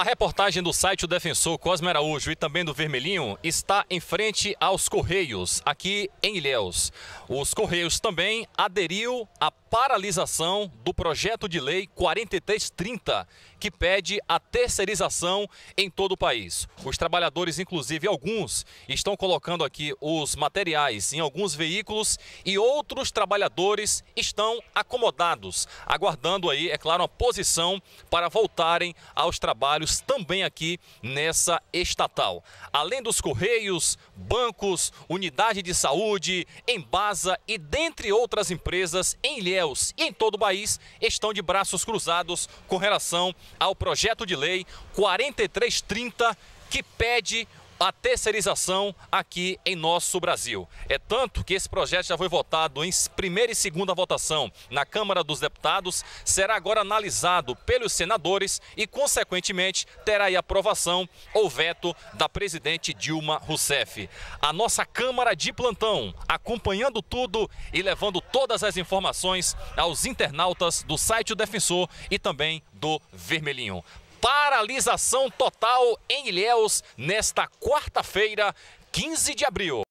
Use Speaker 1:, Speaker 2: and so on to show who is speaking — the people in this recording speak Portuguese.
Speaker 1: A reportagem do site O Defensor Cosme Araújo e também do Vermelhinho está em frente aos Correios, aqui em Ilhéus. Os Correios também aderiu à paralisação do projeto de lei 4330, que pede a terceirização em todo o país. Os trabalhadores, inclusive alguns, estão colocando aqui os materiais em alguns veículos e outros trabalhadores estão acomodados, aguardando aí, é claro, uma posição para voltarem aos trabalhos também aqui nessa estatal. Além dos correios, bancos, unidade de saúde, Embasa e dentre outras empresas em Ilhéus Ilhéus e em todo o país estão de braços cruzados com relação ao projeto de lei 4330 que pede a terceirização aqui em nosso Brasil. É tanto que esse projeto já foi votado em primeira e segunda votação na Câmara dos Deputados, será agora analisado pelos senadores e, consequentemente, terá aí aprovação ou veto da presidente Dilma Rousseff. A nossa Câmara de Plantão, acompanhando tudo e levando todas as informações aos internautas do site O Defensor e também do Vermelhinho paralisação total em Ilhéus nesta quarta-feira, 15 de abril.